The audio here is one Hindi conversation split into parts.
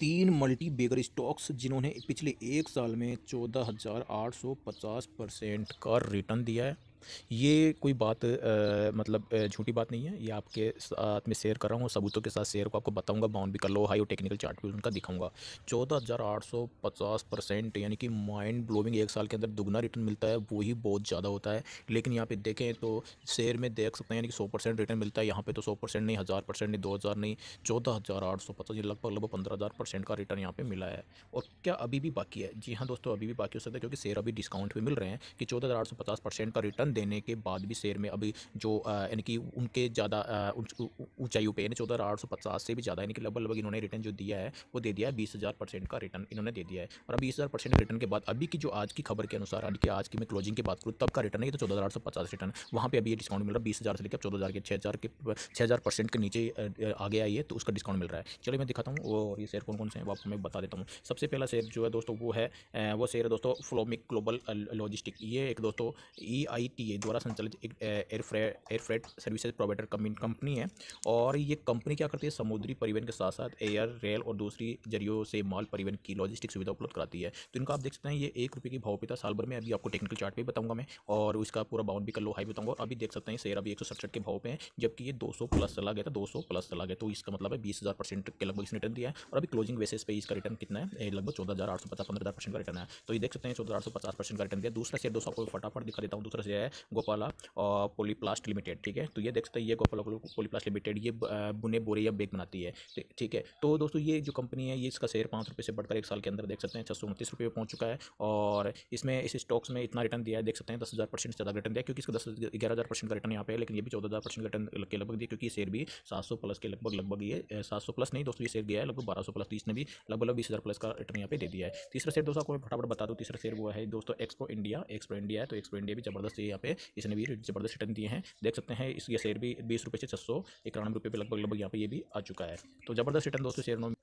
तीन मल्टी बेगर स्टॉक्स जिन्होंने पिछले एक साल में चौदह हज़ार आठ सौ पचास परसेंट का रिटर्न दिया है ये कोई बात आ, मतलब झूठी बात नहीं है ये आपके साथ में शेयर कर रहा हूँ सबूतों के साथ शेयर को आपको बताऊँगा बाउंड भी कर लो हाई और टेक्निकल चार्ट भी उनका दिखाऊंगा चौदह हज़ार आठ सौ पचास परसेंट यानी कि माइंड ब्लोविंग एक साल के अंदर दुगना रिटर्न मिलता है वही बहुत ज़्यादा होता है लेकिन यहाँ पर देखें तो शेयर में देख सकते हैं यानी कि सौ परसेंट रिटर्न मिलता है यहाँ पर तो सौ परसेंट नहीं हज़ार परसेंट नहीं दो हज़ार नहीं चौदह हज़ार आठ सौ पचास ये लगभग लगभग पंद्रह हज़ार परसेंट का रिटर्न यहाँ पर मिला है और क्या अभी भी बाकी है जी हाँ दोस्तों अभी भी बाकी हो सकता है क्योंकि शेयर अभी डिस्काउंट भी मिल रहे हैं कि चौदह हज़ार आठ सौ पचास परसेंट का रिटर्न विज्ञापन देने के बाद भी शेयर में अभी जो यानी कि उनके ज़्यादा ऊंचाइयों पे यानी चौदह आठ सौ पचास से भी ज़्यादा यानी कि लगभग लगभग इन्होंने रिटर्न जो दिया है वो दे दिया है बीस हज़ार परसेंट का रिटर्न इन्होंने दे दिया है और अभी बीस हज़ार परसेंट रिटर्न के बाद अभी की जो आज की खबर के अनुसार यानी कि आज की मैं क्लोजिंग की बात करूँ तब का रिटर्न है तो चौदह हज़ार आठ सौ पचास रिटर्न वहाँ पर अभी ये डिस्काउंट मिल रहा है बीस हज़ार से लेकर चौदह हज़ार के छः हज़ार के छः हज़ार परसेंट के नीचे आ गया ये तो उसका डिस्काउंट मिल रहा है चलिए मैं दिखाता हूँ और ये शेयर कौन कौन से हैं वो आपको मैं बता देता हूँ सबसे पहला शेयर जो है दोस्तों वो है वो शेयर है दोस्तों फ्लोमिक ग्लोबल लॉजिस्टिक ये एक दोस्तों ई e आई टी ए द्वारा संचालित एक air freight services provider company है और ये कंपनी क्या करती है समुद्री परिवहन के साथ साथ एयर रेल और दूसरी जरियों से माल परिवहन की लॉजिस्टिक सुविधा उपलब्ध कराती है तो इनका आप देख सकते हैं ये एक रुपये की भावपिता साल भर में अभी आपको टेक्निकल चार्ट भी बताऊंगा मैं और उसका पूरा बाउंड भी कर लो हाई बताऊंगा अभी देख सकते हैं शेयर अभी एक के भाव पर है जबकि ये दो प्लस चला गया था दो प्लस चला गया तो इसका मतलब है बीस के लगभग इसने रिटर्न दिया है और अभी क्लोजिंग बेसिस पर इसका रिटर्न कितना है लगभग चौदह हज़ार आठ सौ पचास पंद्रह हज़ार परसेंट का रिटर्न है तो ये देख सकते हैं चौदह हज़ार सौ पचास परसेंट का रिटर्न दिया दूसरा शेयर दोस्तों आपको फटाफट दिखा देता हूँ दूसरा शेयर है है गोपाला और पोलीप्लास्ट लिमिटेड ठीक है तो ये देख सकते हैं ये गोपाला पोलीप्लास्ट लिमिटेड ये बुने बोरे या बैग बनाती है ठीक है तो दोस्तों ये जो कंपनी है ये इसका शेयर पाँच से बढ़कर एक साल के अंदर देख सकते हैं छः सौ उनतीस रुपये चुका है और इसमें इस स्टॉक्स में इतना रिटर्न दिया है देख सकते हैं दस हज़ार परसेंट ज़्यादा रिटर्न दिया क्योंकि इसका दस ग्यारह का रिटर्न यहाँ पे है लेकिन ये भी चौदह हज़ार परसेंट रिटर्न के लगभग दिया क्योंकि शेयर भी सात प्लस के लगभग लगभग ये सात प्लस नहीं दोस्तों ये शेयर गया है लगभग बारह प्लस तीस ने भी लगभग लगभग बीस प्लस का रिटर्न यहाँ पे दे दिया है तीसरा शेयर दोस्तों आपको मैं फटाफट बता दूँ तीसरा शेयर वो है दोस्तों एक्सपो इंडिया एक्सपो इंडिया है तो एक्सपो इंडिया भी जबरदस्त यहाँ पे इसने भी जबरदस्त रिटर्न दिए हैं देख सकते हैं इसके शेयर भी बीस रुपये से छः सौ इक्यानवे रुपये पर लगभग लगभग यहाँ पे ये भी आ चुका है तो जबरदस्त रिटर्न दोस्तों शेयर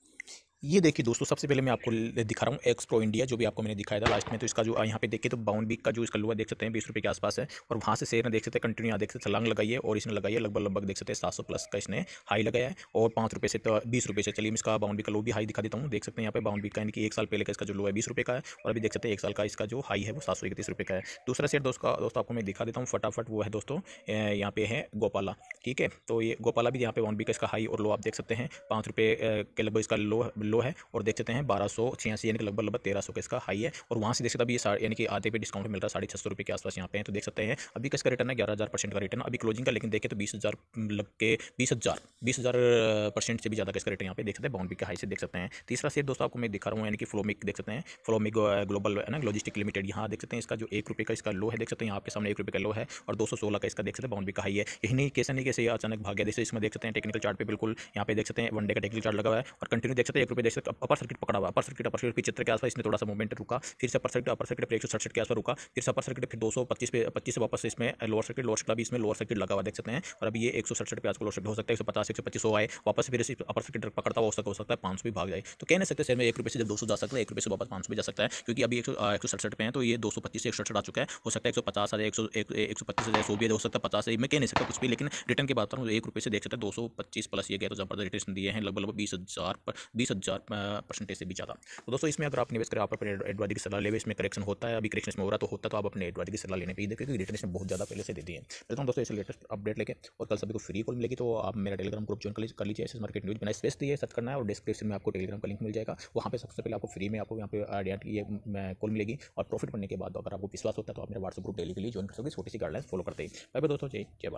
ये देखिए दोस्तों सबसे पहले मैं आपको दिखा रहा हूँ एक्स प्रो इंडिया जो भी आपको मैंने दिखाया था लास्ट में तो इसका जो यहाँ पे देखिए तो बाउंड बिक का जो इसका लुआ देख सकते हैं बीस रुपये के आसपास है और वहाँ से शेयर ने देख सकते हैं कंटिन्यू यहाँ देख सकते लंग लगाई है और इसने लगाई है लगभग लगभग देख सकते हैं सात सौ प्लस का इसने हाई लगाया है और पाँच रुपये से तो बीस रुपये से चलिए इसका बाउंड बिक का लो भी हाई दिखा देता हूँ देख सकते हैं यहाँ पे बाउंड बिक का यानी कि एक साल पहले का इसका जो लुआ है बीस रुपये का है और अभी देख सकते हैं एक साल का इसका जो हाई है वो सात सौ इकतीस रुपये का है दूसरा शेयर दोस्त का दोस्तों आपको मैं दिखा देता हूँ फटाफट वो है दोस्तों यहाँ पे है गोपाला ठीक है तो ये गोपाला भी यहाँ पे बाउंड बिक का इसका हाई और लो आप देख सकते हैं पाँच रुपये के लगभग इसका लो लो है और देख सकते हैं बारह सौ छियासी यानी लगभग लगभग तेरह सौ का इसका हाई है और वहाँ से देख सकते अभी यानी कि आधे पे डिस्काउंट मिल रहा है साढ़े छह सौ रुपये के आसपास यहाँ पे तो देख सकते हैं अभी किसका रिटर्न है ग्यारह हज़ार परसेंट का रिटर्न अभी क्लोजिंग का लेकिन देखें तो बीस हज़ार लग के बीस हज़ार बीस हज़ार परसेंट से भी ज़्यादा किसका रिटर्न यहाँ पे देख सकते हैं बाउंड के हाई से देख सकते हैं तीसरा शेयर दोस्तों आपको मैं दिखा रहा हूँ यानी कि फ्लोमिक देख सकते हैं फ्लोमिक ग्लोबल है ना लॉजिस्टिक लिमिटेड यहाँ देख सकते हैं इसका जो एक रुपये का इसका लो है देख सकते हैं यहाँ आपके सामने एक रुपये का लो है और दो सौ सोलह का इसका देख सकते हैं बाउंड का हाई है यही नहीं कैसे नहीं कैसे अचानक भाग गया जैसे इसमें देख सकते हैं टेक्निकल चार्ट पे बिल्कुल यहाँ पे देख सकते हैं वन डे का टेक्निकल चार्ट लगा हुआ है और कंटिन्यू देख सकते हैं एक पे देख सकते अपर सर्किट पकड़ा हुआ अपर सर्किट अपर सर्किट पिछहत्तर के आसपास इसने थोड़ा सा मूवमेंट रुका फिर से अपर सर्किट अपर सर्किट पर एक सड़सठ के आसपास रुका फिर से अपर सर्किट फिर दो सौ पच्चीस पे पच्चीस से वापस इसमें लोअर सर्किट लोअर सर्किट अभी इसमें लोअर सर्किट लगा हुआ देख सकते हैं और अभी ये एक सौ सड़सठ पे आसपास लोअर सर्किट हो सकता है एक सौ पचास एक सौ पच्चीस हो आए वापस फिर इस अपर सर्किट पकड़ता हुआ हो सकता हो सकता है पांच भी भाग जाए तो कह सकते सर में एक रुपये से जब दो जा सकता है एक रुपये से वापस पांच भी जा सकता है क्योंकि अभी एक सौ सड़सठ पे है तो ये दो से एक आ चुका है हो सकता है एक सौ पचास हजार एक सौ एक सौ भी हो सकता है पचास से मैं कह नहीं सकता कुछ भी लेकिन रिटर्न की बात करूँ एक रुपये से देख सकते हैं दो सौ पच्चीस प्लस ये गया तो जबरदस्त रिटर्न दिए हैं लगभग लगभग बीस हज़ार पर बीस चार परसेंटेज से भी ज़्यादा तो दोस्तों इसमें अगर आप निवेश करें आप अपने एडवाइजर की सलाह ले इसमें करेक्शन होता है अभी करेक्शन इसमें हो रहा तो होता तो आप अपने एडवाइजरी की सलाह लेने पर ही देखें क्योंकि रिटर्न बहुत ज़्यादा पहले से दे दिए तो दोस्तों इसे लेटेस्ट अपडेट लेके और कल सभी को फ्री कॉल मिलेगी तो आप मेरा टेलीग्राम ग्रुप ज्वाइन कर लीजिए ऐसे मार्केट न्यूज़ बनाए स्पेस दिए सर्च करना है और डिस्क्रिप्शन में आपको टेलीग्राम का लिंक मिल जाएगा वहाँ पर सबसे पहले आपको फ्री में आपको यहाँ पे आइडिया की कॉल मिलेगी और प्रॉफिट बनने के बाद अगर आपको विश्वास होता है तो आप मेरे व्हाट्सअप ग्रुप डेली के लिए ज्वाइन कर सकते छोटी सी गाइडलाइन फॉलो करते हैं बाय दोस्तों जय जय